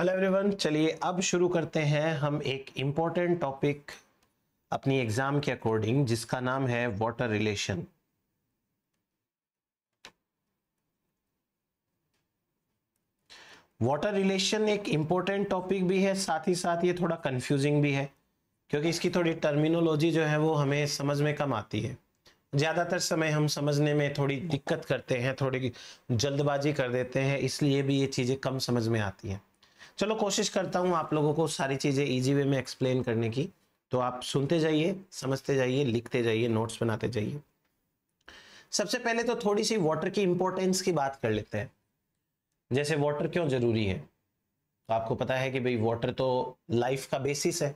Hello everyone चलिए अब शुरू करते हैं हम एक इम्पॉर्टेंट टॉपिक अपनी एग्जाम के अकॉर्डिंग जिसका नाम है वाटर रिलेशन वाटर रिलेशन एक इम्पोर्टेंट टॉपिक भी है साथ ही साथ ये थोड़ा कंफ्यूजिंग भी है क्योंकि इसकी थोड़ी टर्मिनोलॉजी जो है वो हमें समझ में कम आती है ज़्यादातर समय हम समझने में थोड़ी दिक्कत करते हैं थोड़ी जल्दबाजी कर देते हैं इसलिए भी ये चीज़ें कम समझ में आती हैं चलो कोशिश करता हूँ आप लोगों को सारी चीज़ें ईजी वे में एक्सप्लेन करने की तो आप सुनते जाइए समझते जाइए लिखते जाइए नोट्स बनाते जाइए सबसे पहले तो थोड़ी सी वाटर की इंपॉर्टेंस की बात कर लेते हैं जैसे वाटर क्यों जरूरी है तो आपको पता है कि भाई वाटर तो लाइफ का बेसिस है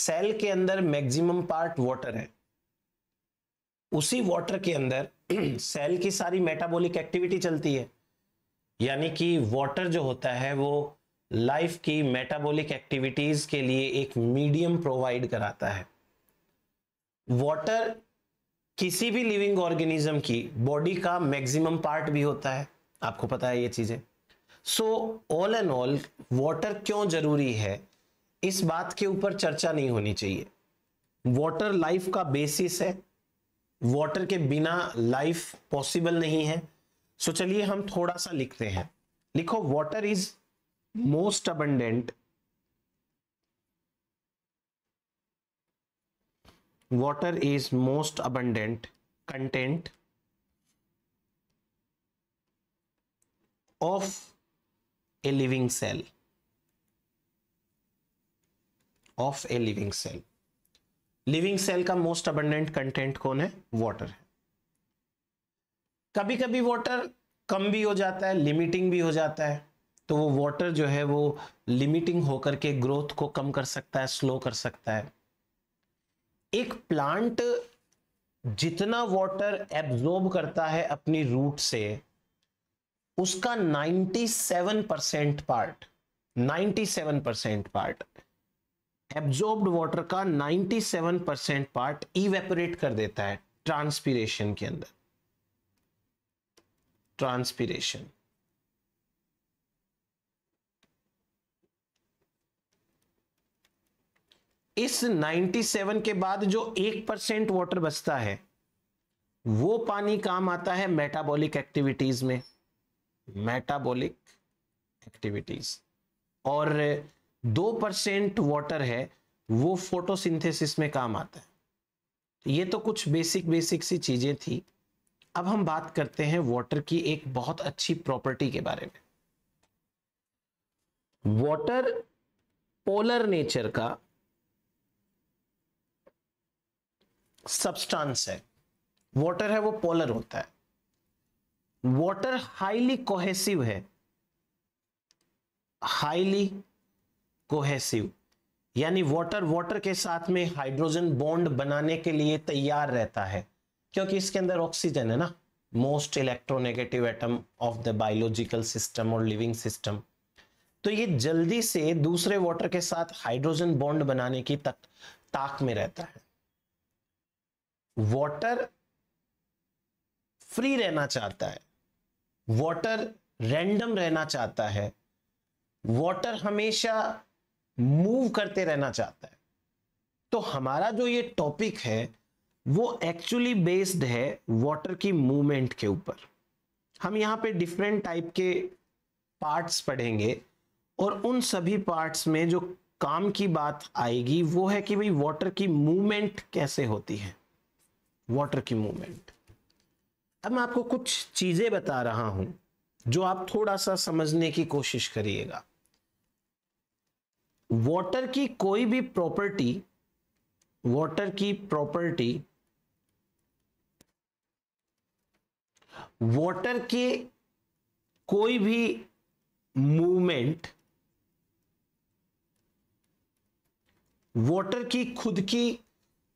सेल के अंदर मैक्सिमम पार्ट वाटर है उसी वाटर के अंदर सेल की सारी मेटाबॉलिक एक्टिविटी चलती है यानी कि वाटर जो होता है वो लाइफ की मेटाबॉलिक एक्टिविटीज के लिए एक मीडियम प्रोवाइड कराता है वाटर किसी भी लिविंग ऑर्गेनिज्म की बॉडी का मैक्सिमम पार्ट भी होता है आपको पता है ये चीजें so all and all water क्यों जरूरी है इस बात के ऊपर चर्चा नहीं होनी चाहिए वाटर लाइफ का बेसिस है वाटर के बिना लाइफ पॉसिबल नहीं है सो चलिए हम थोड़ा सा लिखते हैं लिखो water is most abundant water is most abundant content of a living cell of a living cell living cell का मोस्ट अबंडेंट कंटेंट कौन है वाटर है कभी कभी वाटर कम भी हो जाता है लिमिटिंग भी हो जाता है तो वो वाटर जो है वो लिमिटिंग होकर के ग्रोथ को कम कर सकता है स्लो कर सकता है एक प्लांट जितना वाटर एब्जॉर्ब करता है अपनी रूट से उसका 97 percent part 97 percent part absorbed water का 97 परसेंट पार्ट इवेपोरेट कर देता है ट्रांसपीरेशन के अंदर transpiration. इस 97 के बाद जो एक परसेंट वाटर बचता है वो पानी काम आता है मेटाबॉलिक एक्टिविटीज में मेटाबॉलिक एक्टिविटीज और दो परसेंट वॉटर है वो फोटोसिंथेसिस में काम आता है ये तो कुछ बेसिक बेसिक सी चीजें थी अब हम बात करते हैं वाटर की एक बहुत अच्छी प्रॉपर्टी के बारे में वाटर पोलर नेचर का सब्सटेंस है वाटर है वो पोलर होता है वाटर हाईली कोहेसिव है हाईली कोहेसिव यानी वाटर वाटर के साथ में हाइड्रोजन बॉन्ड बनाने के लिए तैयार रहता है क्योंकि इसके अंदर ऑक्सीजन है ना most electronegative atom of the biological system और लिविंग सिस्टम तो ये जल्दी से दूसरे वाटर के साथ हाइड्रोजन बॉन्ड बनाने की तक ताक में रहता है वाटर फ्री रहना चाहता है वाटर रैंडम रहना चाहता है वाटर हमेशा मूव करते रहना चाहता है तो हमारा जो ये टॉपिक है वो एक्चुअली बेस्ड है वाटर की मूवमेंट के ऊपर हम यहाँ पे डिफरेंट टाइप के पार्ट्स पढ़ेंगे और उन सभी पार्ट्स में जो काम की बात आएगी वो है कि भाई वाटर की मूवमेंट कैसे होती है वाटर की मूवमेंट अब मैं आपको कुछ चीजें बता रहा हूं जो आप थोड़ा सा समझने की कोशिश करिएगा वाटर की कोई भी प्रॉपर्टी वाटर की प्रॉपर्टी वाटर के कोई भी मूवमेंट वाटर की खुद की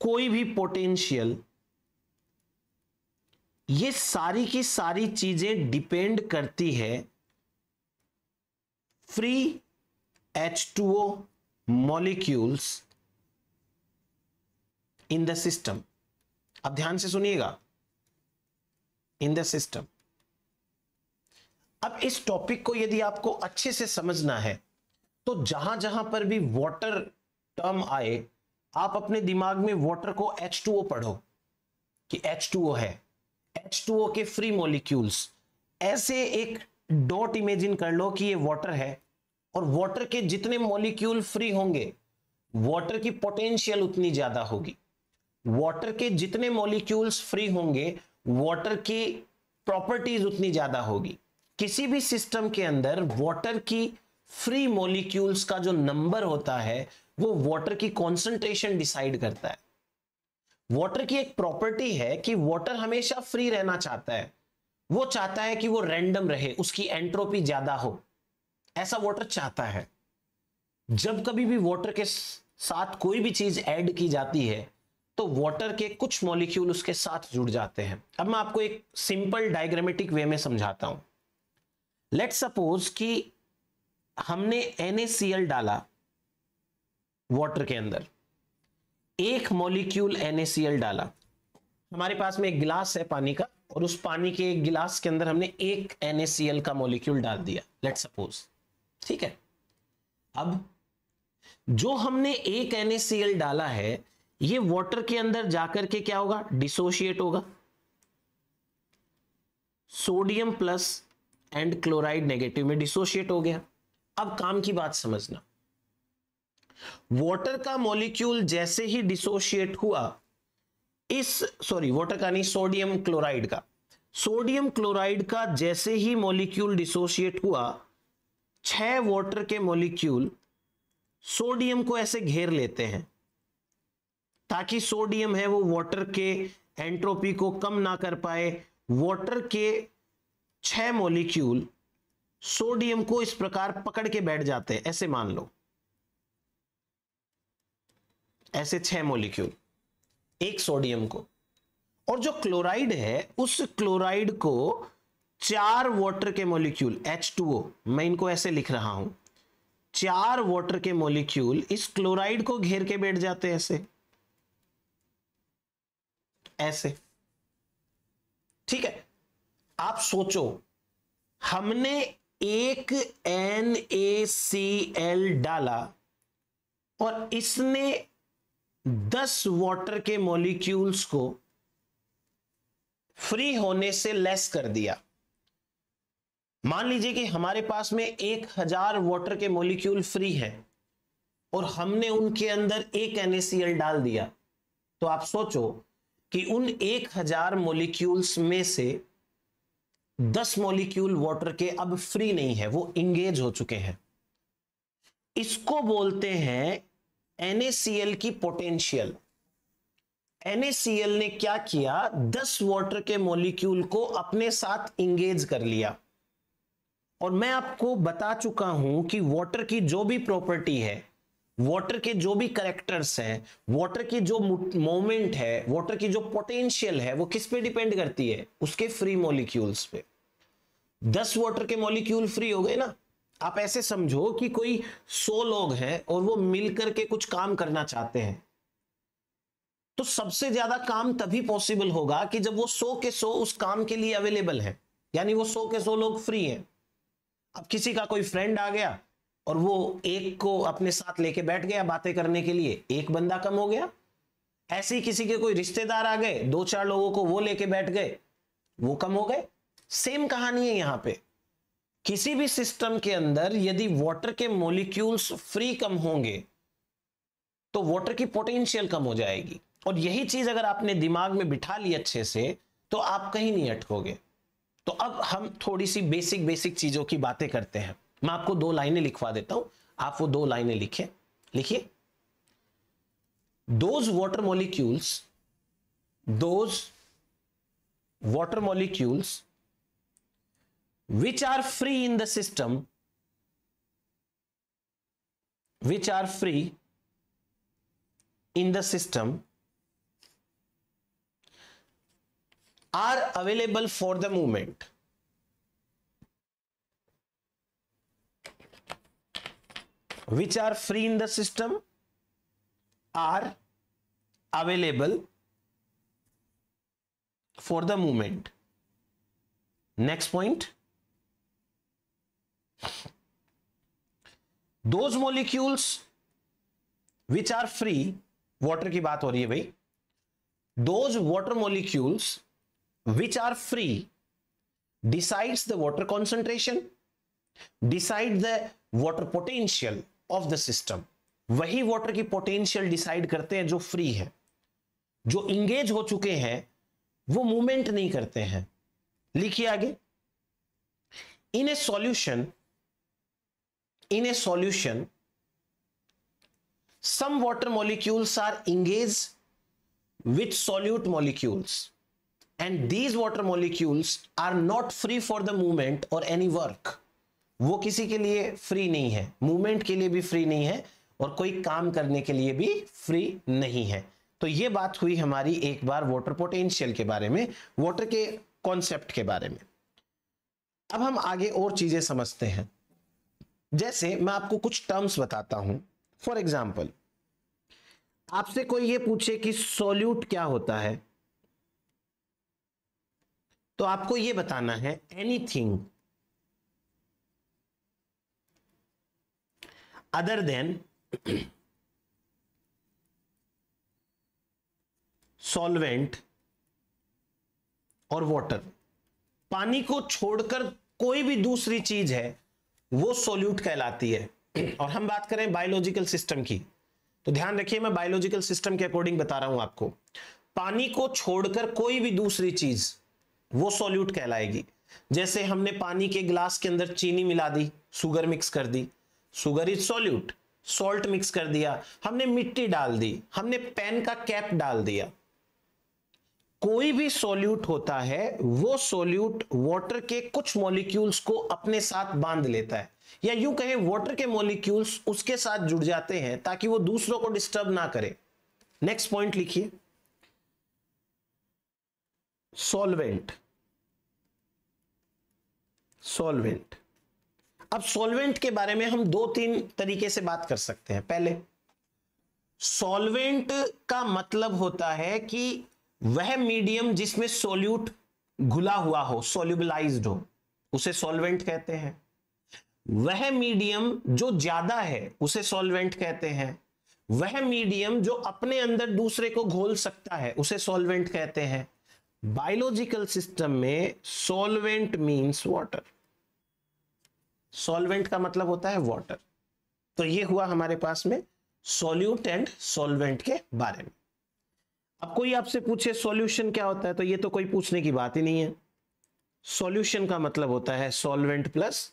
कोई भी पोटेंशियल ये सारी की सारी चीजें डिपेंड करती है free H two O molecules in the system अब ध्यान से सुनिएगा इन द सिस्टम अब इस टॉपिक को यदि आपको अच्छे से समझना है तो जहां जहां पर भी वाटर टर्म आए आप अपने दिमाग में वाटर को H2O पढ़ो कि H2O है H2O के फ्री मॉलिक्यूल्स ऐसे एक डॉट इमेजिन कर लो कि ये वाटर है और वाटर के जितने मॉलिक्यूल फ्री होंगे वाटर की पोटेंशियल उतनी ज्यादा होगी वाटर के जितने मॉलिक्यूल्स फ्री होंगे वाटर की प्रॉपर्टीज उतनी ज्यादा होगी किसी भी सिस्टम के अंदर वाटर की फ्री मोलिक्यूल्स का जो नंबर होता है वो वाटर की कॉन्सेंट्रेशन डिसाइड करता है वाटर की एक प्रॉपर्टी है कि वाटर हमेशा फ्री रहना चाहता है वो चाहता है कि वो रैंडम रहे उसकी एंट्रोपी ज्यादा हो ऐसा वाटर चाहता है जब कभी भी वाटर के साथ कोई भी चीज ऐड की जाती है तो वाटर के कुछ मॉलिक्यूल उसके साथ जुड़ जाते हैं अब मैं आपको एक सिंपल डायग्रामेटिक वे में समझाता हूं लेट सपोज कि हमने NaCl डाला वाटर के अंदर एक मॉलिक्यूल NaCl डाला हमारे पास में एक गिलास है पानी का और उस पानी के एक गिलास के अंदर हमने एक NaCl का मॉलिक्यूल डाल दिया लेट सपोज ठीक है अब जो हमने एक NaCl डाला है ये वाटर के अंदर जाकर के क्या होगा डिसोशिएट होगा sodium plus and chloride negative में डिसोशिएट हो गया अब काम की बात समझना वाटर का मॉलिक्यूल जैसे ही डिसोशिएट हुआ इस सॉरी वाटर का नहीं सोडियम क्लोराइड का सोडियम क्लोराइड का जैसे ही मॉलिक्यूल डिसोशिएट हुआ छह वाटर के मॉलिक्यूल सोडियम को ऐसे घेर लेते हैं ताकि सोडियम है वो वाटर के एंट्रोपी को कम ना कर पाए वाटर के छह मोलिक्यूल सोडियम को इस प्रकार पकड़ के बैठ जाते हैं ऐसे मान लो ऐसे छह मोलिक्यूल एक सोडियम को और जो क्लोराइड है उस क्लोराइड को चार वाटर के मोलिक्यूल H2O मैं इनको ऐसे लिख रहा हूं चार वाटर के मोलिक्यूल इस क्लोराइड को घेर के बैठ जाते हैं ऐसे ऐसे ठीक है आप सोचो हमने एक एन ए सी एल डाला और इसने दस वाटर के मॉलिक्यूल्स को फ्री होने से लेस कर दिया मान लीजिए कि हमारे पास में एक हजार वाटर के मॉलिक्यूल फ्री हैं और हमने उनके अंदर एक एनएसीएल डाल दिया तो आप सोचो कि उन एक हजार मोलिक्यूल्स में से दस मोलिक्यूल वाटर के अब फ्री नहीं है वो इंगेज हो चुके हैं इसको बोलते हैं एनएसीएल की पोटेंशियल एनएसीएल ने क्या किया दस वाटर के मोलिक्यूल को अपने साथ इंगेज कर लिया और मैं आपको बता चुका हूं कि वाटर की जो भी प्रॉपर्टी है वाटर के जो भी करेक्टर्स हैं वाटर की जो मोमेंट है वाटर की जो पोटेंशियल है वो किस पे डिपेंड करती है उसके फ्री मॉलिक्यूल्स पे दस वाटर के मॉलिक्यूल फ्री हो गए ना आप ऐसे समझो कि कोई सौ लोग हैं और वो मिलकर के कुछ काम करना चाहते हैं तो सबसे ज्यादा काम तभी पॉसिबल होगा कि जब वो सौ के सौ उस काम के लिए अवेलेबल है यानी वो सौ के सौ लोग फ्री हैं अब किसी का कोई फ्रेंड आ गया और वो एक को अपने साथ लेके बैठ गया बातें करने के लिए एक बंदा कम हो गया ऐसे ही किसी के कोई रिश्तेदार आ गए दो चार लोगों को वो लेके बैठ गए वो कम हो गए सेम कहानी है यहां पे किसी भी सिस्टम के अंदर यदि वाटर के मोलिक्यूल्स फ्री कम होंगे तो वाटर की पोटेंशियल कम हो जाएगी और यही चीज अगर आपने दिमाग में बिठा ली अच्छे से तो आप कहीं नहीं अटकोगे तो अब हम थोड़ी सी बेसिक बेसिक चीजों की बातें करते हैं मैं आपको दो लाइनें लिखवा देता हूं आप वो दो लाइनें लिखे लिखिए those water molecules those water molecules which are free in the system which are free in the system are available for the movement which are free in the system are available for the movement. Next point. Those molecules which are free, water ki baat हो रही those water molecules which are free decides the water concentration, decides the water potential of the system वही water की potential decide करते हैं जो free है जो engage हो चुके हैं वो मूवमेंट नहीं करते हैं लिखिए आगे in a solution in a solution some water molecules are engage with solute molecules and these water molecules are not free for the movement और एनी वर्क वो किसी के लिए फ्री नहीं है मूवमेंट के लिए भी फ्री नहीं है और कोई काम करने के लिए भी फ्री नहीं है तो ये बात हुई हमारी एक बार वाटर पोटेंशियल के बारे में वाटर के कॉन्सेप्ट के बारे में अब हम आगे और चीजें समझते हैं जैसे मैं आपको कुछ टर्म्स बताता हूं फॉर एग्जाम्पल आपसे कोई ये पूछे कि सोल्यूट क्या होता है तो आपको ये बताना है एनीथिंग other than सॉल्वेंट और वाटर पानी को छोड़कर कोई भी दूसरी चीज है वो सोल्यूट कहलाती है और हम बात करें बायोलॉजिकल सिस्टम की तो ध्यान रखिए मैं बायोलॉजिकल सिस्टम के अकॉर्डिंग बता रहा हूं आपको पानी को छोड़कर कोई भी दूसरी चीज वो सोल्यूट कहलाएगी जैसे हमने पानी के ग्लास के अंदर चीनी मिला दी शुगर मिक्स कर दी sugar is solute salt mix कर दिया हमने मिट्टी डाल दी हमने पेन का कैप डाल दिया कोई भी सॉल्यूट होता है वो सॉल्यूट वाटर के कुछ मॉलिक्यूल्स को अपने साथ बांध लेता है या यूं कहें वाटर के मॉलिक्यूल्स उसके साथ जुड़ जाते हैं ताकि वो दूसरों को डिस्टर्ब ना करे नेक्स्ट पॉइंट लिखिए सॉल्वेंट सॉल्वेंट अब सॉल्वेंट के बारे में हम दो तीन तरीके से बात कर सकते हैं पहले सॉल्वेंट का मतलब होता है कि वह मीडियम जिसमें सोल्यूट घुला हुआ हो सोल्यूबलाइज्ड हो उसे सॉल्वेंट कहते हैं वह मीडियम जो ज्यादा है उसे सॉल्वेंट कहते हैं वह मीडियम जो अपने अंदर दूसरे को घोल सकता है उसे सॉल्वेंट कहते हैं बायोलॉजिकल सिस्टम में सॉल्वेंट मींस वाटर सॉल्वेंट का मतलब होता है वाटर तो ये हुआ हमारे पास में सॉल्यूट एंड सॉल्वेंट के बारे में अब कोई आपसे पूछे सॉल्यूशन क्या होता है तो ये तो कोई पूछने की बात ही नहीं है सॉल्यूशन का मतलब होता है सॉल्वेंट प्लस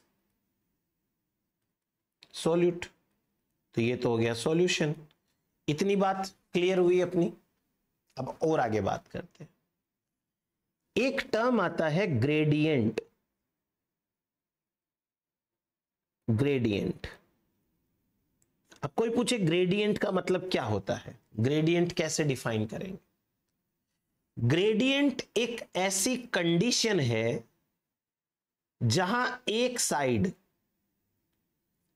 सॉल्यूट तो ये तो हो गया सॉल्यूशन इतनी बात क्लियर हुई अपनी अब और आगे बात करते हैं एक टर्म आता है ग्रेडियंट ग्रेडियंट अब कोई पूछे ग्रेडियंट का मतलब क्या होता है ग्रेडियंट कैसे डिफाइन करेंगे ग्रेडियंट एक ऐसी कंडीशन है जहां एक साइड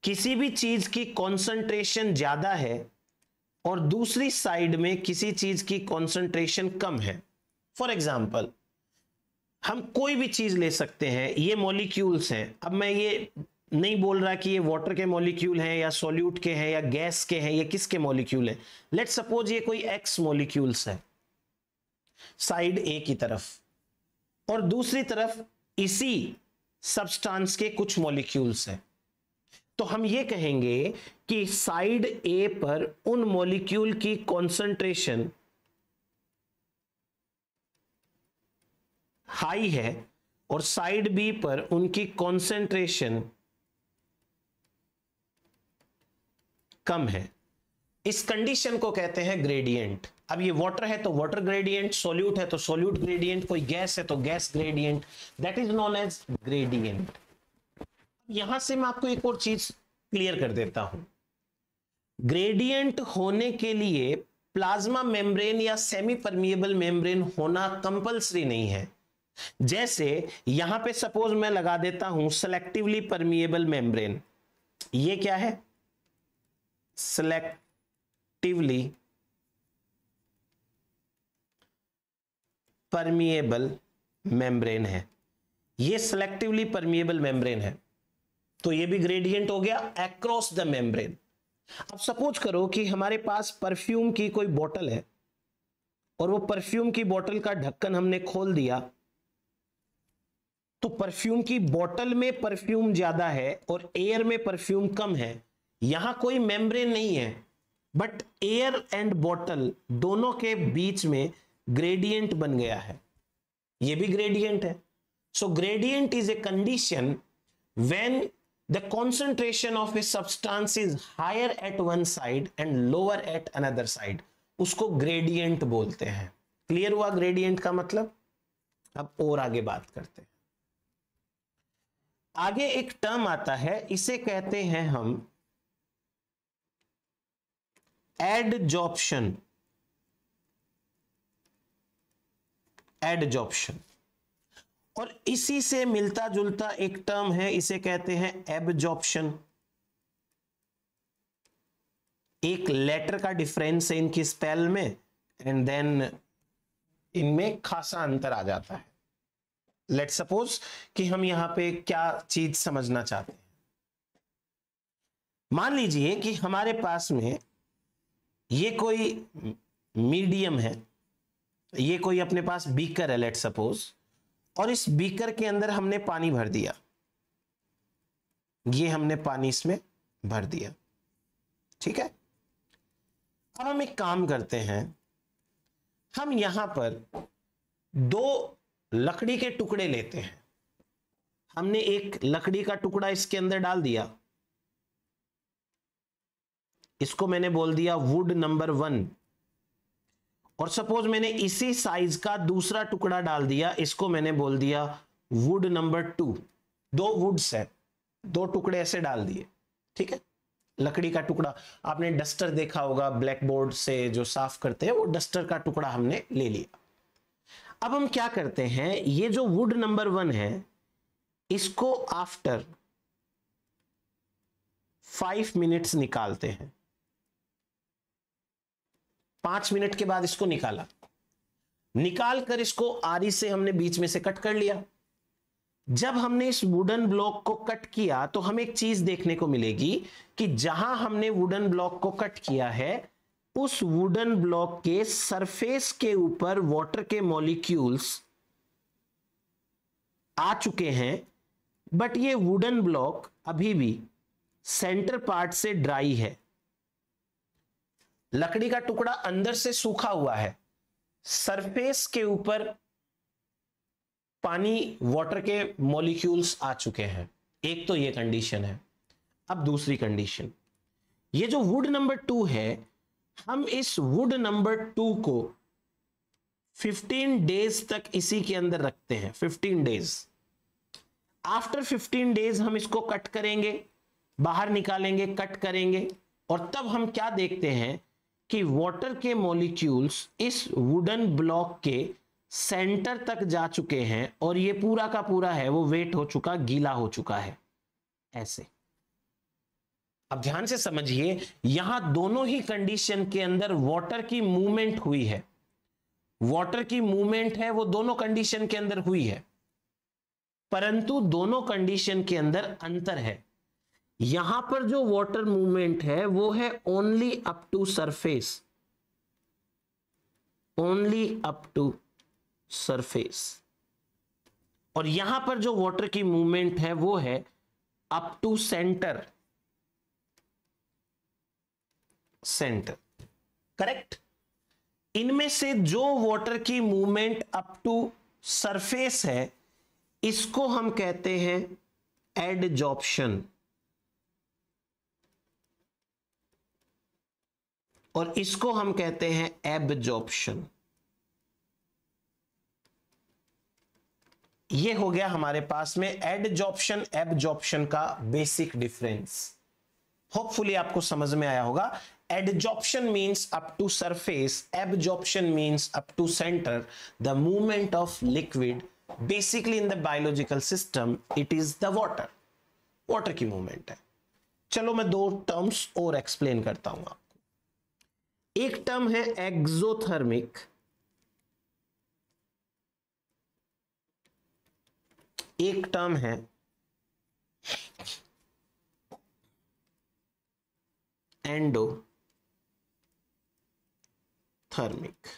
किसी भी चीज की कंसंट्रेशन ज्यादा है और दूसरी साइड में किसी चीज की कंसंट्रेशन कम है फॉर एग्जाम्पल हम कोई भी चीज ले सकते हैं ये मॉलिक्यूल्स हैं अब मैं ये नहीं बोल रहा कि ये वाटर के मॉलिक्यूल हैं या सॉल्यूट के हैं या गैस के हैं या किसके मॉलिक्यूल हैं लेट सपोज ये कोई एक्स मॉलिक्यूल्स है साइड ए की तरफ और दूसरी तरफ इसी सब्सटेंस के कुछ मॉलिक्यूल्स हैं तो हम ये कहेंगे कि साइड ए पर उन मॉलिक्यूल की कॉन्सेंट्रेशन हाई है और साइड बी पर उनकी कॉन्सेंट्रेशन कम है इस कंडीशन को कहते हैं ग्रेडियंट अब ये वाटर है तो वाटर ग्रेडियंट सोल्यूट है तो सोल्यूट ग्रेडियंट कोई गैस है तो gas gradient that is known as gradient यहां से मैं आपको एक और चीज क्लियर कर देता हूं ग्रेडियंट होने के लिए प्लाज्मा मेम्ब्रेन या सेमी परमिएबल मेम्ब्रेन होना कंपलसरी नहीं है जैसे यहां पे सपोज मैं लगा देता हूं सेलेक्टिवली परमिएबल मेम्ब्रेन ये क्या है selectively परमिएबल मेम्ब्रेन है ये सिलेक्टिवली परमिएबल मेम्ब्रेन है तो ये भी ग्रेडियंट हो गया एक्रॉस द मेम्ब्रेन अब सपोज करो कि हमारे पास परफ्यूम की कोई बोतल है और वो परफ्यूम की बोतल का ढक्कन हमने खोल दिया तो परफ्यूम की बोतल में परफ्यूम ज्यादा है और एयर में परफ्यूम कम है यहां कोई मेम्ब्रेन नहीं है बट एयर एंड बॉटल दोनों के बीच में ग्रेडियंट बन गया है ये भी ग्रेडियंट है so gradient is a condition when the concentration of a substance is higher at one side and lower at another side उसको ग्रेडियंट बोलते हैं क्लियर हुआ ग्रेडियंट का मतलब अब और आगे बात करते हैं आगे एक टर्म आता है इसे कहते हैं हम एडजॉप्शन एडजॉप्शन और इसी से मिलता जुलता एक टर्म है इसे कहते हैं एबजॉप्शन एक लेटर का डिफरेंस है इनकी स्पेल में एंड देन इनमें खासा अंतर आ जाता है लेट सपोज कि हम यहां पे क्या चीज समझना चाहते हैं मान लीजिए कि हमारे पास में ये कोई मीडियम है ये कोई अपने पास बीकर है लेट सपोज और इस बीकर के अंदर हमने पानी भर दिया ये हमने पानी इसमें भर दिया ठीक है अब हम एक काम करते हैं हम यहां पर दो लकड़ी के टुकड़े लेते हैं हमने एक लकड़ी का टुकड़ा इसके अंदर डाल दिया इसको मैंने बोल दिया वुड नंबर वन और सपोज मैंने इसी साइज का दूसरा टुकड़ा डाल दिया इसको मैंने बोल दिया वुड नंबर टू दो वुड्स है दो टुकड़े ऐसे डाल दिए ठीक है लकड़ी का टुकड़ा आपने डस्टर देखा होगा ब्लैक बोर्ड से जो साफ करते हैं वो डस्टर का टुकड़ा हमने ले लिया अब हम क्या करते हैं ये जो वुड नंबर वन है इसको आफ्टर फाइव मिनट्स निकालते हैं पांच मिनट के बाद इसको निकाला निकाल कर इसको आरी से हमने बीच में से कट कर लिया जब हमने इस वुडन ब्लॉक को कट किया तो हमें एक चीज देखने को मिलेगी कि जहां हमने वुडन ब्लॉक को कट किया है उस वुडन ब्लॉक के सरफेस के ऊपर वाटर के मॉलिक्यूल्स आ चुके हैं बट ये वुडन ब्लॉक अभी भी सेंटर पार्ट से ड्राई है लकड़ी का टुकड़ा अंदर से सूखा हुआ है सरफेस के ऊपर पानी वाटर के मॉलिक्यूल्स आ चुके हैं एक तो ये कंडीशन है अब दूसरी कंडीशन ये जो वुड नंबर टू है हम इस वुड नंबर टू को 15 डेज तक इसी के अंदर रखते हैं 15 डेज आफ्टर 15 डेज हम इसको कट करेंगे बाहर निकालेंगे कट करेंगे और तब हम क्या देखते हैं कि वाटर के मॉलिक्यूल्स इस वुडन ब्लॉक के सेंटर तक जा चुके हैं और ये पूरा का पूरा है वो वेट हो चुका गीला हो चुका है ऐसे अब ध्यान से समझिए यहां दोनों ही कंडीशन के अंदर वाटर की मूवमेंट हुई है वाटर की मूवमेंट है वो दोनों कंडीशन के अंदर हुई है परंतु दोनों कंडीशन के अंदर अंतर है यहां पर जो वाटर मूवमेंट है वो है only up to surface only up to surface और यहां पर जो वाटर की मूवमेंट है वो है up to centre centre correct इनमें से जो वाटर की मूवमेंट अप टू सरफेस है इसको हम कहते हैं एडजॉप्शन और इसको हम कहते हैं एब्जॉर्प्शन ये हो गया हमारे पास में एडजॉप्शन एब्जॉर्प्शन का बेसिक डिफरेंस होपफुली आपको समझ में आया होगा adsorption means up to surface absorption means up to centre the movement of liquid basically in the biological system it is the water water की मूवमेंट है चलो मैं दो टर्म्स और एक्सप्लेन करता हूं आपको एक टर्म है एक्सोथर्मिक एक टर्म है endothermic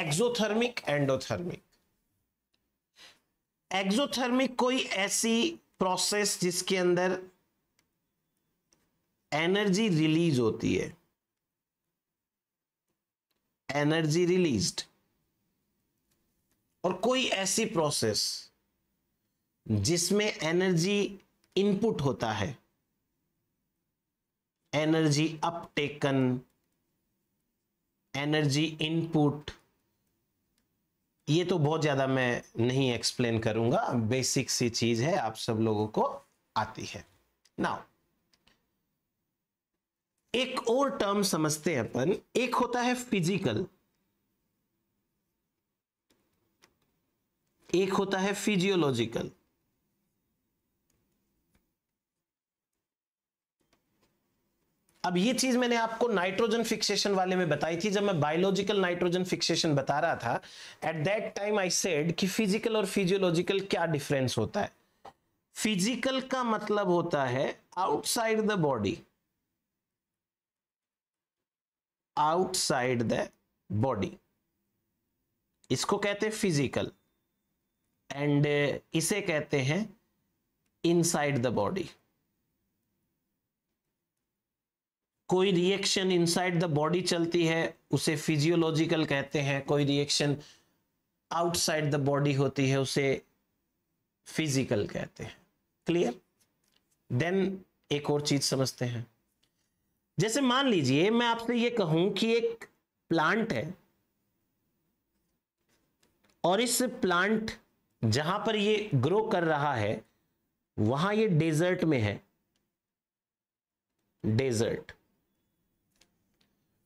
exothermic endothermic exothermic कोई ऐसी प्रोसेस जिसके अंदर एनर्जी रिलीज होती है एनर्जी रिलीज्ड और कोई ऐसी प्रोसेस जिसमें एनर्जी इनपुट होता है एनर्जी अपटेकन एनर्जी इनपुट ये तो बहुत ज़्यादा मैं नहीं एक्सप्लेन करूंगा बेसिक सी चीज़ है आप सब लोगों को आती है नाउ एक और टर्म समझते हैं अपन एक होता है फिजिकल एक होता है फिजियोलॉजिकल अब ये चीज मैंने आपको नाइट्रोजन फिक्सेशन वाले में बताई थी जब मैं बायोलॉजिकल नाइट्रोजन फिक्सेशन बता रहा था at that time I said कि फिजिकल और फिजियोलॉजिकल क्या डिफरेंस होता है फिजिकल का मतलब होता है outside the body outside the body इसको कहते हैं फिजिकल एंड uh, इसे कहते हैं इनसाइड द बॉडी कोई रिएक्शन इनसाइड द बॉडी चलती है उसे फिजियोलॉजिकल कहते हैं कोई रिएक्शन आउटसाइड द बॉडी होती है उसे फिजिकल कहते हैं क्लियर देन एक और चीज समझते हैं जैसे मान लीजिए मैं आपसे ये कहूं कि एक प्लांट है और इस प्लांट जहां पर ये ग्रो कर रहा है वहां ये डेजर्ट में है डेजर्ट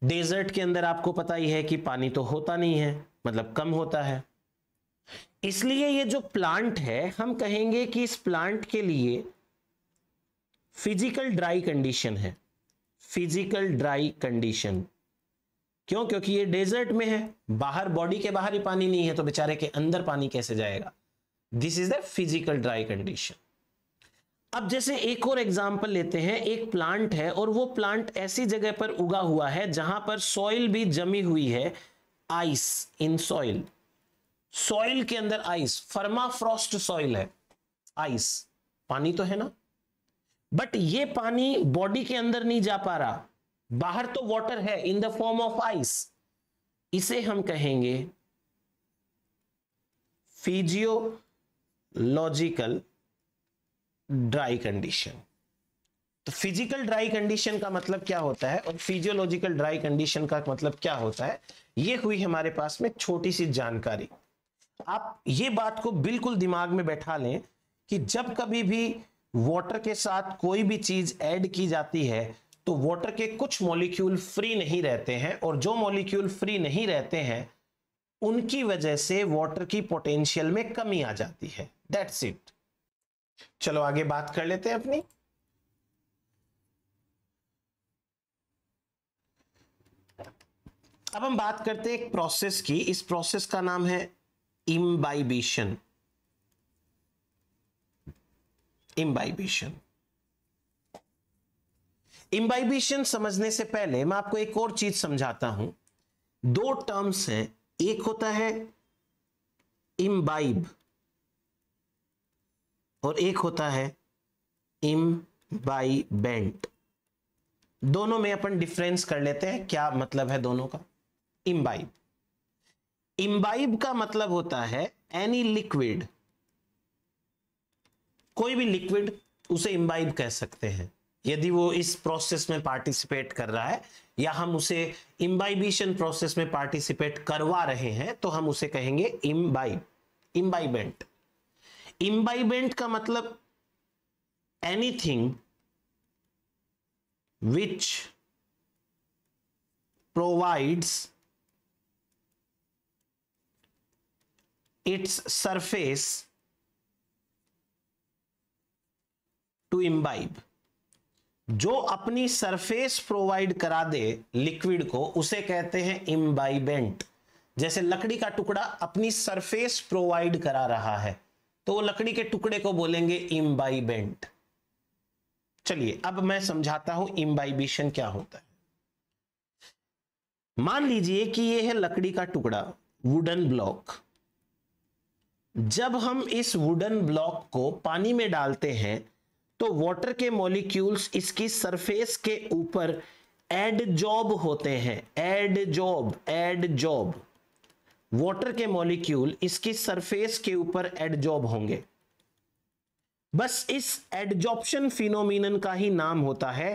डेजर्ट के अंदर आपको पता ही है कि पानी तो होता नहीं है मतलब कम होता है इसलिए ये जो प्लांट है हम कहेंगे कि इस प्लांट के लिए फिजिकल ड्राई कंडीशन है फिजिकल ड्राई कंडीशन क्यों क्योंकि ये डेजर्ट में है बाहर बॉडी के बाहर ही पानी नहीं है तो बेचारे के अंदर पानी कैसे जाएगा this is the physical dry condition अब जैसे एक और एग्जाम्पल लेते हैं एक प्लांट है और वो प्लांट ऐसी जगह पर उगा हुआ है जहां पर सॉइल भी जमी हुई है आइस इन सॉइल सॉइल के अंदर आइस फर्मा फ्रॉस्ट सॉइल है आइस पानी तो है ना बट ये पानी बॉडी के अंदर नहीं जा पा रहा बाहर तो वाटर है in the form of ice इसे हम कहेंगे फिजियोलॉजिकल ड्राई कंडीशन तो फिजिकल ड्राई कंडीशन का मतलब क्या होता है और फिजियोलॉजिकल ड्राई कंडीशन का मतलब क्या होता है ये हुई हमारे पास में छोटी सी जानकारी आप ये बात को बिल्कुल दिमाग में बैठा लें कि जब कभी भी वाटर के साथ कोई भी चीज ऐड की जाती है तो वाटर के कुछ मॉलिक्यूल फ्री नहीं रहते हैं और जो मॉलिक्यूल फ्री नहीं रहते हैं उनकी वजह से वाटर की पोटेंशियल में कमी आ जाती है दैट्स इट चलो आगे बात कर लेते हैं अपनी अब हम बात करते हैं एक प्रोसेस की इस प्रोसेस का नाम है इम्बाइबिशन इम्बाइबिशन इम्बाइबिशन समझने से पहले मैं आपको एक और चीज समझाता हूं दो टर्म्स है एक होता है इम्बाइब और एक होता है इम्बाइबेंट दोनों में अपन डिफरेंस कर लेते हैं क्या मतलब है दोनों का इम्बाइब इम्बाइब का मतलब होता है एनी लिक्विड कोई भी लिक्विड उसे इम्बाइब कह सकते हैं यदि वो इस प्रोसेस में पार्टिसिपेट कर रहा है या हम उसे इम्बाइबिशन प्रोसेस में पार्टिसिपेट करवा रहे हैं तो हम उसे कहेंगे इम्बाइब इम्बाइबेंट इम्बाइबेंट का मतलब anything which provides its surface to imbibe जो अपनी सरफेस प्रोवाइड करा दे लिक्विड को उसे कहते हैं इम्बाइबेंट जैसे लकड़ी का टुकड़ा अपनी सरफेस प्रोवाइड करा रहा है तो वो लकड़ी के टुकड़े को बोलेंगे इम्बाइबेंट चलिए अब मैं समझाता हूं इम्बाइबिशन क्या होता है मान लीजिए कि ये है लकड़ी का टुकड़ा वुडन ब्लॉक जब हम इस वुडन ब्लॉक को पानी में डालते हैं तो वाटर के मॉलिक्यूल्स इसकी सरफेस के ऊपर एड जॉब होते हैं adsorb adsorb water के मॉलिक्यूल इसकी सरफेस के ऊपर एड जॉब होंगे बस इस एडजॉप्शन फिनोमिनन का ही नाम होता है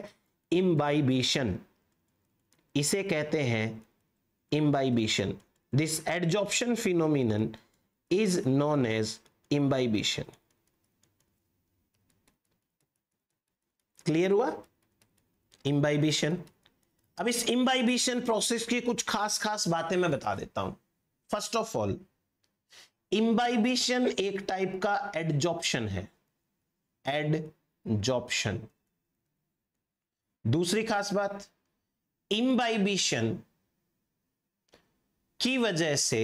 इम्बाइबिशन इसे कहते हैं imbibition this adsorption phenomenon is known as imbibition clear हुआ इम्बाइबिशन अब इस इम्बाइबिशन प्रोसेस की कुछ खास खास बातें मैं बता देता हूं फर्स्ट ऑफ ऑल इम्बाइबिशन एक टाइप का एडजॉप्शन है एडजॉप्शन दूसरी खास बात इम्बाइबिशन की वजह से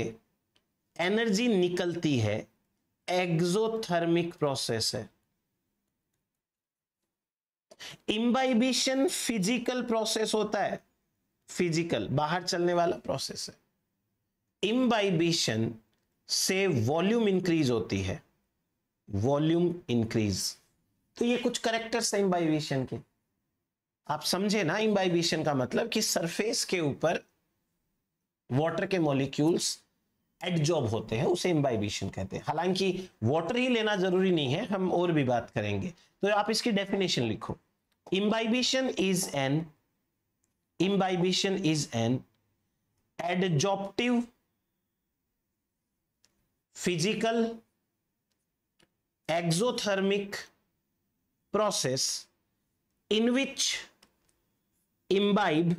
एनर्जी निकलती है एक्सोथर्मिक प्रोसेस है इम्बाइबिशन फिजिकल प्रोसेस होता है फिजिकल बाहर चलने वाला प्रोसेस है इम्बाइबिशन से वॉल्यूम इंक्रीज होती है वॉल्यूम इंक्रीज तो ये कुछ करेक्टर्स है इम्बाइबिशन के आप समझे ना इम्बाइबिशन का मतलब कि सरफेस के ऊपर वाटर के मॉलिक्यूल्स एडजॉर्ब होते हैं उसे इम्बाइबिशन कहते हैं हालांकि वाटर ही लेना जरूरी नहीं है हम और भी बात करेंगे तो आप इसकी डेफिनेशन लिखो imbibition is an imbibition is an adjunctive physical exothermic process in which imbibe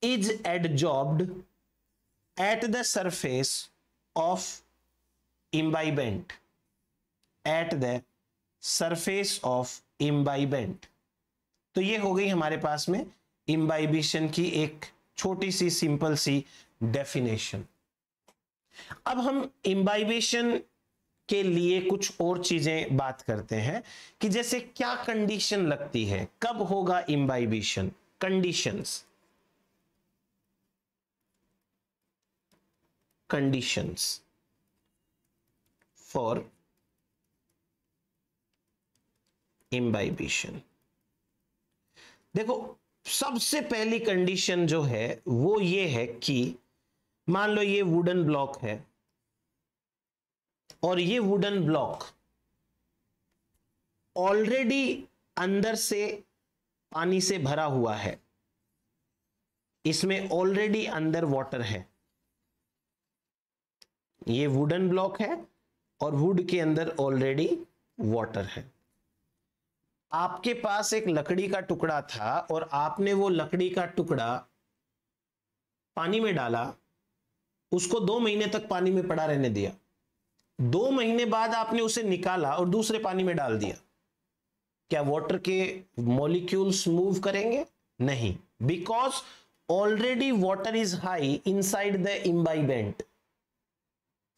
is adsorbed at the surface of imbibent at the surface of imbibant तो ये हो गई हमारे पास में इम्बाइबिशन की एक छोटी सी सिंपल सी डेफिनेशन अब हम इम्बाइबेशन के लिए कुछ और चीजें बात करते हैं कि जैसे क्या कंडीशन लगती है कब होगा imbibition conditions conditions for imbibition देखो सबसे पहली कंडीशन जो है वो ये है कि मान लो ये वुडन ब्लॉक है और ये वुडन ब्लॉक ऑलरेडी अंदर से पानी से भरा हुआ है इसमें ऑलरेडी अंदर वाटर है ये वुडन ब्लॉक है और वुड के अंदर ऑलरेडी वाटर है आपके पास एक लकड़ी का टुकड़ा था और आपने वो लकड़ी का टुकड़ा पानी में डाला उसको दो महीने तक पानी में पड़ा रहने दिया दो महीने बाद आपने उसे निकाला और दूसरे पानी में डाल दिया क्या वाटर के मॉलिक्यूल्स मूव करेंगे नहीं because already water is high inside the imbibant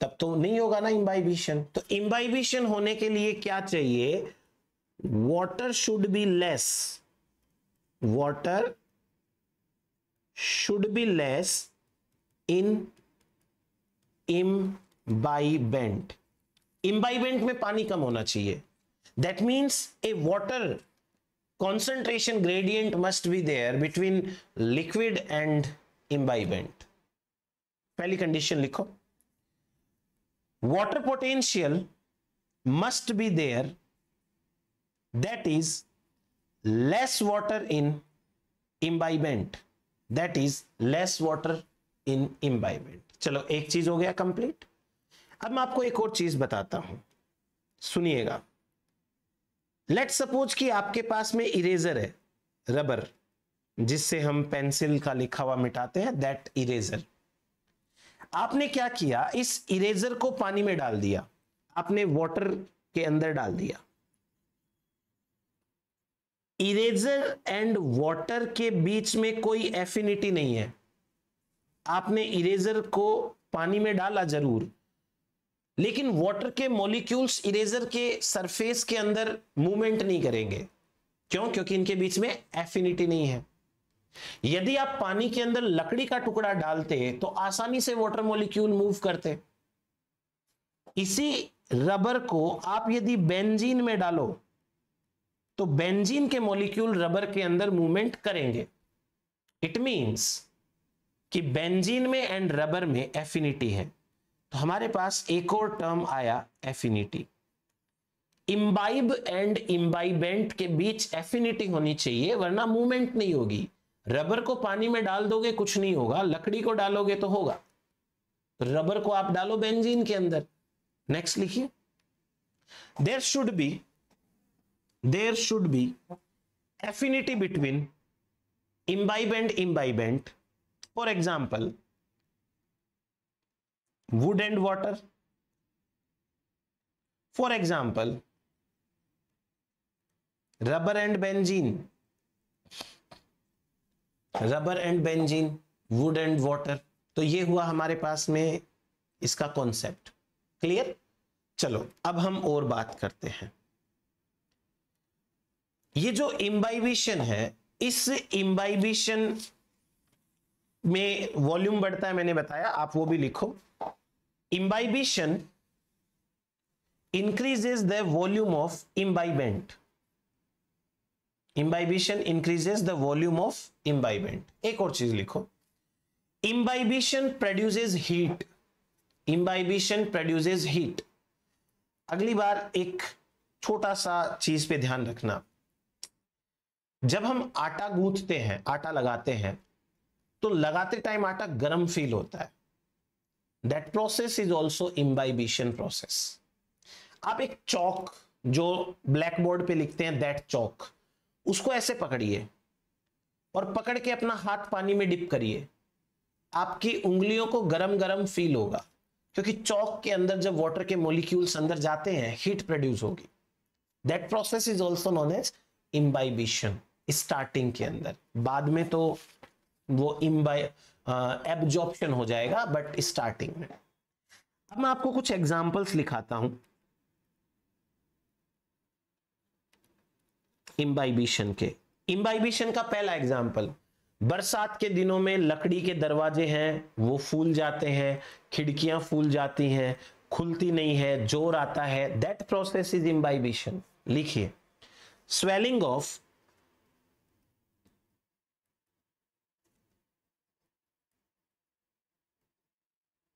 तब तो नहीं होगा ना इम्बाइबिशन तो इम्बाइबिशन होने के लिए क्या चाहिए water should be less water should be less in imbibant imbibant में पानी कम होना चाहिए that means a water concentration gradient must be there between liquid and imbibant पहली कंडीशन लिखो water potential must be there that is less water in imbibant that is less water in imbibant चलो एक चीज हो गया complete अब मैं आपको एक और चीज बताता हूं सुनिएगा लेट सपोज कि आपके पास में इरेजर है रबर जिससे हम पेंसिल का लिखा हुआ मिटाते हैं दैट इरेजर आपने क्या किया इस इरेजर को पानी में डाल दिया आपने वाटर के अंदर डाल दिया इरेजर एंड वाटर के बीच में कोई एफिनिटी नहीं है आपने इरेजर को पानी में डाला जरूर लेकिन वाटर के मॉलिक्यूल्स इरेजर के सरफेस के अंदर मूवमेंट नहीं करेंगे क्यों क्योंकि इनके बीच में एफिनिटी नहीं है यदि आप पानी के अंदर लकड़ी का टुकड़ा डालते तो आसानी से वाटर मॉलिक्यूल मूव करते इसी रबर को आप यदि बेंजीन में डालो तो बेंजीन के मॉलिक्यूल रबर के अंदर मूवमेंट करेंगे इट मींस कि बेंजीन में एंड रबर में एफिनिटी है तो हमारे पास एक और टर्म आया एफिनिटी इम्बाइब एंड इम्बाइबेंट के बीच एफिनिटी होनी चाहिए वरना मूवमेंट नहीं होगी रबर को पानी में डाल दोगे कुछ नहीं होगा लकड़ी को डालोगे तो होगा तो रबर को आप डालो बेंजीन के अंदर नेक्स्ट लिखिए there should be there should be affinity between imbibe imbibent imbibent for example wood and water for example rubber and benzene rubber and benzene wood and water तो ये हुआ हमारे पास में इसका कॉन्सेप्ट क्लियर चलो अब हम और बात करते हैं ये जो इम्बाइबिशन है इस इम्बाइबिशन में वॉल्यूम बढ़ता है मैंने बताया आप वो भी लिखो imbibition increases the volume of imbibant imbibition increases the volume of imbibant एक और चीज लिखो imbibition produces heat imbibition produces heat अगली बार एक छोटा सा चीज पे ध्यान रखना जब हम आटा गूंथते हैं आटा लगाते हैं तो लगाते टाइम आटा गर्म फील होता है that process is also imbibition process आप एक चौक जो ब्लैक बोर्ड पे लिखते हैं दैट चौक उसको ऐसे पकड़िए और पकड़ के अपना हाथ पानी में डिप करिए आपकी उंगलियों को गरम गरम फील होगा क्योंकि चौक के अंदर जब वाटर के मोलिक्यूल्स अंदर जाते हैं हीट प्रोड्यूस होगी that process is also known as imbibition starting के अंदर बाद में तो वो इम्बाय एब्जॉर्प्शन हो जाएगा बट स्टार्टिंग में अब मैं आपको कुछ एग्जाम्पल्स लिखाता हूं इम्बाइबिशन के इम्बाइबिशन का पहला एग्जाम्पल बरसात के दिनों में लकड़ी के दरवाजे हैं वो फूल जाते हैं खिड़कियां फूल जाती हैं खुलती नहीं है जोर आता है दैट प्रोसेस इज इम्बाइबिशन लिखिए swelling of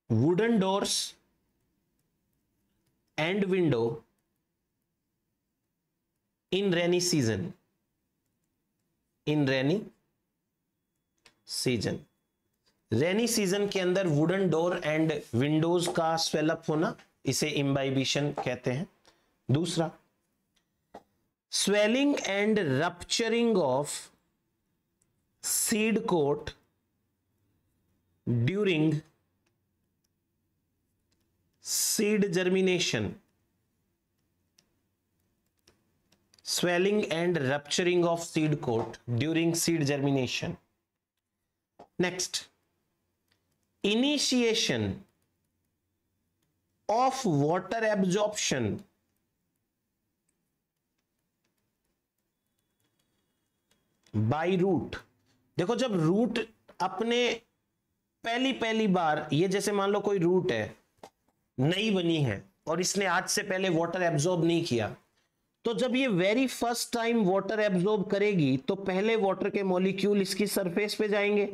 wooden doors and window in rainy season in rainy season rainy season के अंदर वुडन डोर एंड विंडोज का स्वेलअप होना इसे इम्बाइबिशन कहते हैं दूसरा swelling and rupturing of seed coat during seed germination swelling and rupturing of seed coat during seed germination next initiation of water absorption by root देखो जब root अपने पहली पहली बार ये जैसे मान लो कोई रूट है नई बनी है और इसने आज से पहले वाटर एब्जॉर्ब नहीं किया तो जब ये very first time water absorb करेगी तो पहले वाटर के मॉलिक्यूल इसकी सरफेस पे जाएंगे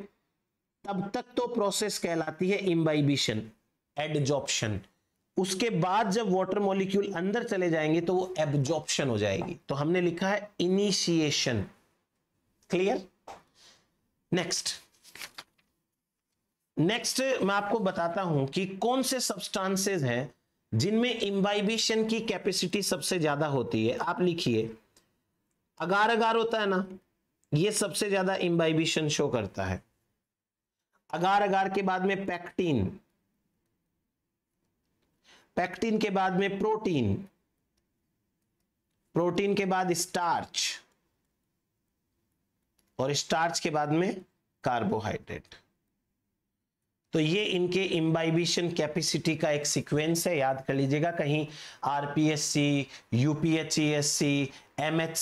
तब तक तो प्रोसेस कहलाती है इम्बाइबिशन एडजॉप्शन उसके बाद जब वाटर मॉलिक्यूल अंदर चले जाएंगे तो वो एब्जॉप्शन हो जाएगी तो हमने लिखा है इनिशिएशन क्लियर नेक्स्ट नेक्स्ट मैं आपको बताता हूं कि कौन से सब्सटेंसेस हैं जिनमें इम्बाइबिशन की कैपेसिटी सबसे ज्यादा होती है आप लिखिए अगार अगार होता है ना ये सबसे ज्यादा इम्बाइबिशन शो करता है अगार अगार के बाद में पैक्टीन पैक्टीन के बाद में प्रोटीन प्रोटीन के बाद स्टार्च और स्टार्च के बाद में कार्बोहाइड्रेट तो ये इनके इम्बाइबिशन कैपेसिटी का एक सीक्वेंस है याद कर लीजिएगा कहीं RPSC UPHESC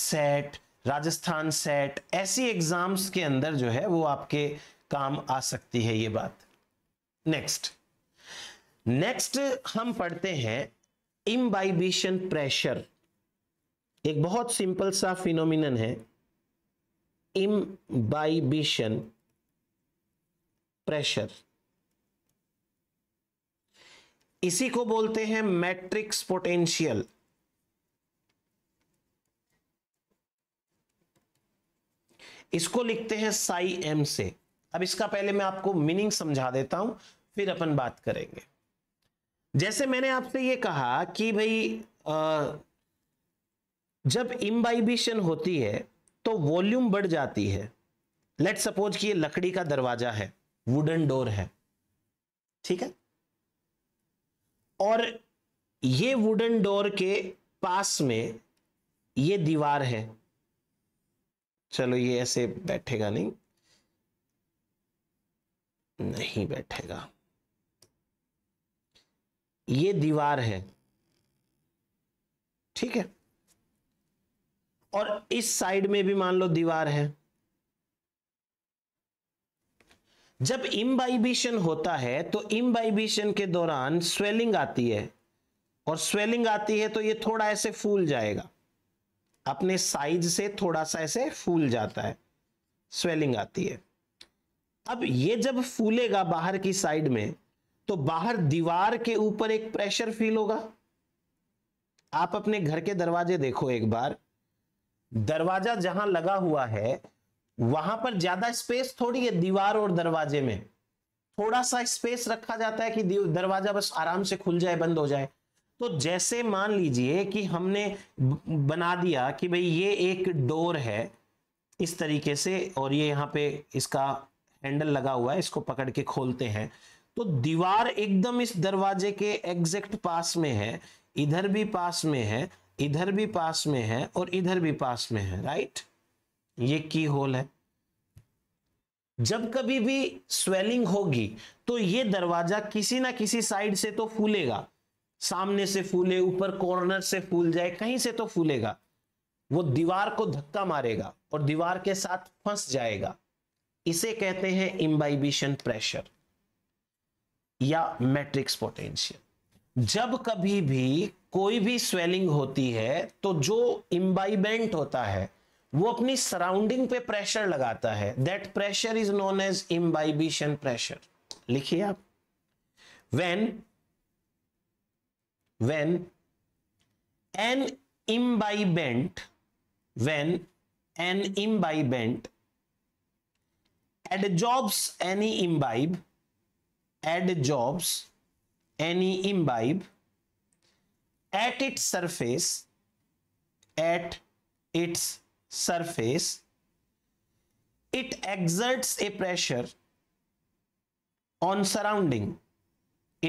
SET Rajasthan SET ऐसी एग्जाम्स के अंदर जो है वो आपके काम आ सकती है ये बात नेक्स्ट नेक्स्ट हम पढ़ते हैं इम्बाइबिशन प्रेशर एक बहुत सिंपल सा फिनोमिनन है इम्बाइबिशन प्रेशर इसी को बोलते हैं मैट्रिक्स पोटेंशियल इसको लिखते हैं साई एम से अब इसका पहले मैं आपको मीनिंग समझा देता हूं फिर अपन बात करेंगे जैसे मैंने आपसे ये कहा कि भाई जब इम्बाइबिशन होती है तो वॉल्यूम बढ़ जाती है लेट सपोज कि ये लकड़ी का दरवाजा है वुडन डोर है ठीक है और ये वुडन डोर के पास में ये दीवार है चलो ये ऐसे बैठेगा नहीं नहीं बैठेगा ये दीवार है ठीक है और इस साइड में भी मान लो दीवार है जब इम्बाइबिशन होता है तो इम्बाइबिशन के दौरान स्वेलिंग आती है और स्वेलिंग आती है तो ये थोड़ा ऐसे फूल जाएगा अपने साइज से थोड़ा सा ऐसे फूल जाता है स्वेलिंग आती है अब ये जब फूलेगा बाहर की साइड में तो बाहर दीवार के ऊपर एक प्रेशर फील होगा आप अपने घर के दरवाजे देखो एक बार दरवाजा जहां लगा हुआ है वहां पर ज्यादा स्पेस थोड़ी है दीवार और दरवाजे में थोड़ा सा स्पेस रखा जाता है कि दरवाजा बस आराम से खुल जाए बंद हो जाए तो जैसे मान लीजिए कि हमने बना दिया कि भाई ये एक डोर है इस तरीके से और ये यहाँ पे इसका हैंडल लगा हुआ है इसको पकड़ के खोलते हैं तो दीवार एकदम इस दरवाजे के एग्जेक्ट पास में है इधर भी पास में है इधर भी पास में है और इधर भी पास में है राइट ये की होल है जब कभी भी स्वेलिंग होगी तो ये दरवाजा किसी ना किसी साइड से तो फूलेगा सामने से फूले ऊपर कॉर्नर से फूल जाए कहीं से तो फूलेगा वो दीवार को धक्का मारेगा और दीवार के साथ फंस जाएगा इसे कहते हैं इम्बाइबिशन प्रेशर या मैट्रिक्स पोटेंशियल जब कभी भी कोई भी स्वेलिंग होती है तो जो इम्बाइबेंट होता है वो अपनी सराउंडिंग पे प्रेशर लगाता है that pressure is known as imbibition pressure लिखिए आप when when an imbibant when an imbibant adsorbs any imbibe adsorbs any imbibe at its surface at its surface it exerts a pressure on surrounding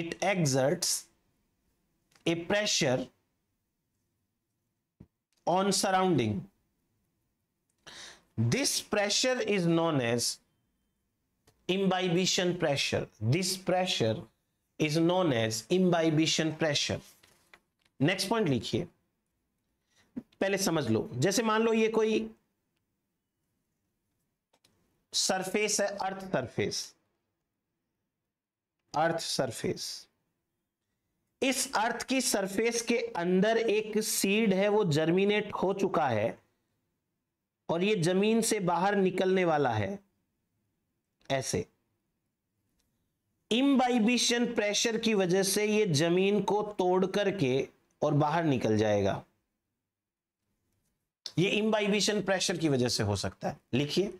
it exerts a pressure on surrounding this pressure is known as imbibition pressure this pressure is known as imbibition pressure next point likhiye पहले समझ लो जैसे मान लो ये कोई surface है earth surface earth surface इस अर्थ की surface के अंदर एक सीड है वो जर्मिनेट हो चुका है और ये जमीन से बाहर निकलने वाला है ऐसे इम्बाइबिशन प्रेशर की वजह से ये जमीन को तोड़ करके और बाहर निकल जाएगा ये इम्बाइबिशन प्रेशर की वजह से हो सकता है लिखिए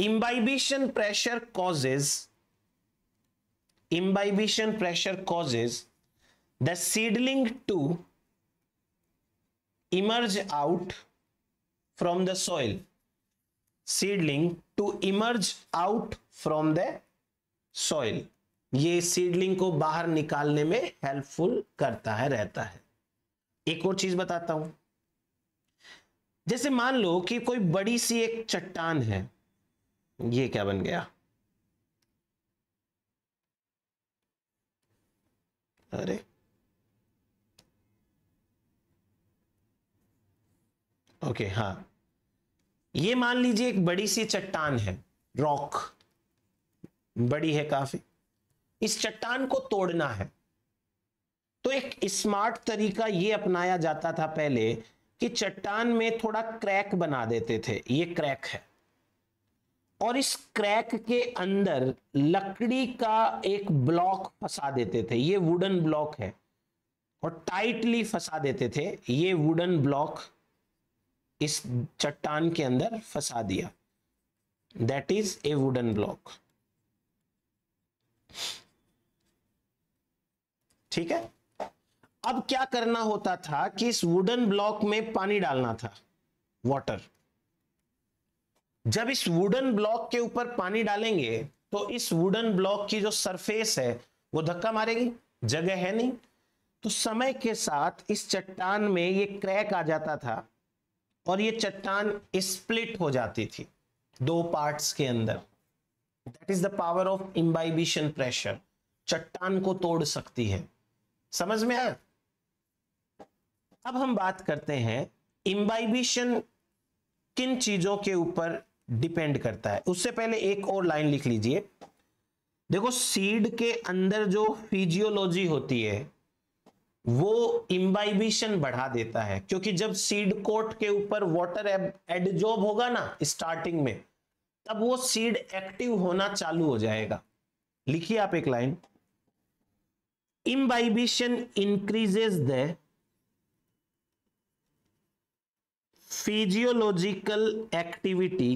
imbibition pressure causes imbibition pressure causes the seedling to emerge out from the soil seedling to emerge out from the soil ये सीडलिंग को बाहर निकालने में हेल्पफुल करता है रहता है एक और चीज बताता हूं जैसे मान लो कि कोई बड़ी सी एक चट्टान है ये क्या बन गया अरे ओके हाँ ये मान लीजिए एक बड़ी सी चट्टान है रॉक बड़ी है काफी इस चट्टान को तोड़ना है तो एक स्मार्ट तरीका ये अपनाया जाता था पहले कि चट्टान में थोड़ा क्रैक बना देते थे ये क्रैक है और इस क्रैक के अंदर लकड़ी का एक ब्लॉक फंसा देते थे ये वुडन ब्लॉक है और टाइटली फंसा देते थे ये वुडन ब्लॉक इस चट्टान के अंदर फंसा दिया that is a wooden block ठीक है अब क्या करना होता था कि इस वुडन ब्लॉक में पानी डालना था वाटर जब इस वुडन ब्लॉक के ऊपर पानी डालेंगे तो इस वुडन ब्लॉक की जो सरफेस है वो धक्का मारेगी जगह है नहीं तो समय के साथ इस चट्टान में ये क्रैक आ जाता था और ये चट्टान स्प्लिट हो जाती थी दो पार्ट्स के अंदर that is the power of imbibition pressure चट्टान को तोड़ सकती है समझ में आया अब हम बात करते हैं इम्बाइबिशन किन चीजों के ऊपर डिपेंड करता है उससे पहले एक और लाइन लिख लीजिए देखो सीड के अंदर जो फिजियोलॉजी होती है वो इम्बाइबिशन बढ़ा देता है क्योंकि जब सीड कोट के ऊपर वाटर एडजॉब होगा ना स्टार्टिंग में तब वो सीड एक्टिव होना चालू हो जाएगा लिखिए आप एक line imbibition increases the physiological activity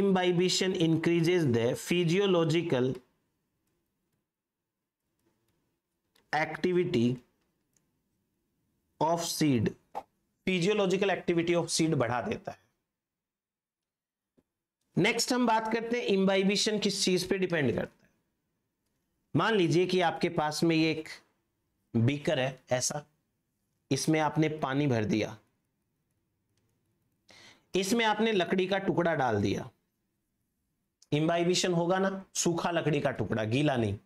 imbibition increases the physiological activity of seed physiological activity of seed बढ़ा देता है नेक्स्ट हम बात करते हैं इम्बाइबिशन किस चीज पे डिपेंड करता है मान लीजिए कि आपके पास में ये एक बीकर है ऐसा इसमें आपने पानी भर दिया इसमें आपने लकड़ी का टुकड़ा डाल दिया इम्बाइबिशन होगा ना सूखा लकड़ी का टुकड़ा गीला नहीं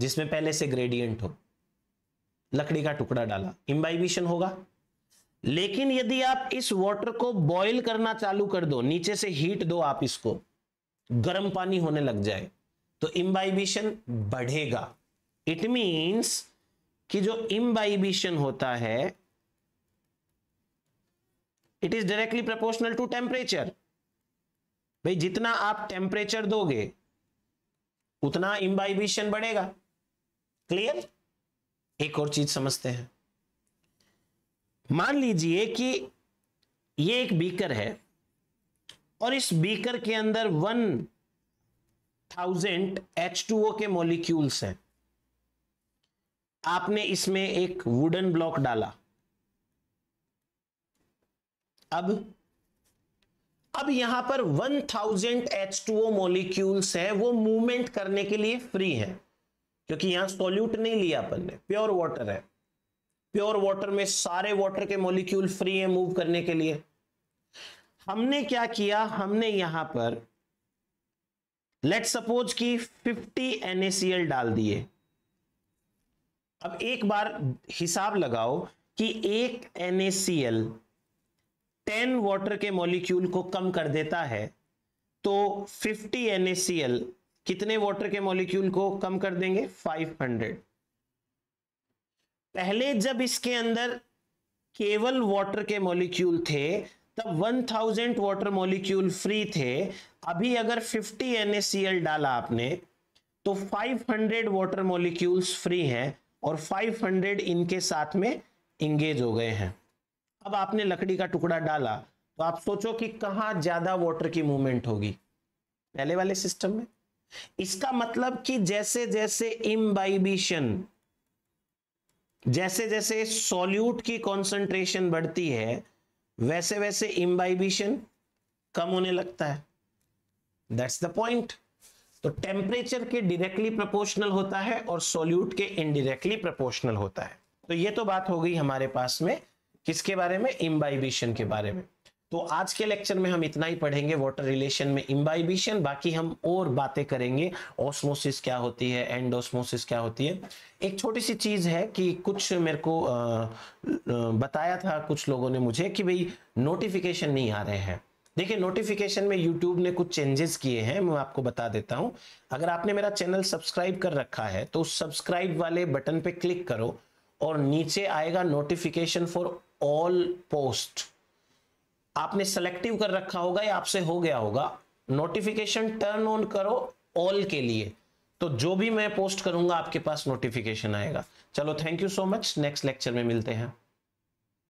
जिसमें पहले से ग्रेडियंट हो लकड़ी का टुकड़ा डाला इम्बाइबिशन होगा लेकिन यदि आप इस वाटर को बॉईल करना चालू कर दो नीचे से हीट दो आप इसको गर्म पानी होने लग जाए तो इम्बाइबिशन बढ़ेगा इट मीन्स कि जो इम्बाइबिशन होता है it is directly proportional to temperature भाई जितना आप टेम्परेचर दोगे उतना इम्बाइबिशन बढ़ेगा क्लियर एक और चीज समझते हैं मान लीजिए कि ये एक बीकर है और इस बीकर के अंदर one thousand H two O के मोलिक्यूल्स हैं आपने इसमें एक वुडन ब्लॉक डाला अब अब यहां पर 1000 thousand H two O molecules हैं वो मूवमेंट करने के लिए फ्री है क्योंकि यहां सोल्यूट नहीं लिया अपन ने प्योर वाटर है प्योर वाटर में सारे वाटर के मोलिक्यूल फ्री है मूव करने के लिए हमने क्या किया हमने यहां पर लेट सपोज की 50 एनएसीएल डाल दिए अब एक बार हिसाब लगाओ कि एक NaCl टेन वाटर के मॉलिक्यूल को कम कर देता है तो फिफ्टी एन कितने वाटर के मॉलिक्यूल को कम कर देंगे 500 पहले जब इसके अंदर केवल वाटर के मॉलिक्यूल थे तब 1000 वाटर मॉलिक्यूल फ्री थे अभी अगर 50 एन डाला आपने तो 500 वाटर मॉलिक्यूल्स फ्री हैं और 500 इनके साथ में इंगेज हो गए हैं अब आपने लकड़ी का टुकड़ा डाला तो आप सोचो कि कहां ज्यादा वाटर की मूवमेंट होगी पहले वाले सिस्टम में इसका मतलब कि जैसे जैसे इम्बाइबिशन जैसे जैसे सॉल्यूट की कॉन्सेंट्रेशन बढ़ती है वैसे वैसे इम्बाइबिशन कम होने लगता है दैट्स द पॉइंट तो टेम्परेचर के डायरेक्टली प्रोपोर्शनल होता है और सॉल्यूट के इनडायरेक्टली प्रोपोर्शनल होता है तो ये तो बात हो गई हमारे पास में किसके बारे में इम्बाइबिशन के बारे में तो आज के लेक्चर में हम इतना ही पढ़ेंगे वाटर रिलेशन में इम्बाइबिशन बाकी हम और बातें करेंगे ऑस्मोसिस क्या होती है एंड ऑस्मोसिस क्या होती है एक छोटी सी चीज है कि कुछ मेरे को बताया था कुछ लोगों ने मुझे कि भाई नोटिफिकेशन नहीं आ रहे हैं देखिए नोटिफिकेशन में यूट्यूब ने कुछ चेंजेस किए हैं मैं आपको बता देता हूं अगर आपने मेरा चैनल सब्सक्राइब कर रखा है तो सब्सक्राइब वाले बटन पे क्लिक करो और नीचे आएगा नोटिफिकेशन फॉर ऑल पोस्ट आपने सेलेक्टिव कर रखा होगा या आपसे हो गया होगा नोटिफिकेशन टर्न ऑन करो ऑल के लिए तो जो भी मैं पोस्ट करूंगा आपके पास नोटिफिकेशन आएगा चलो thank you so much next lecture में मिलते हैं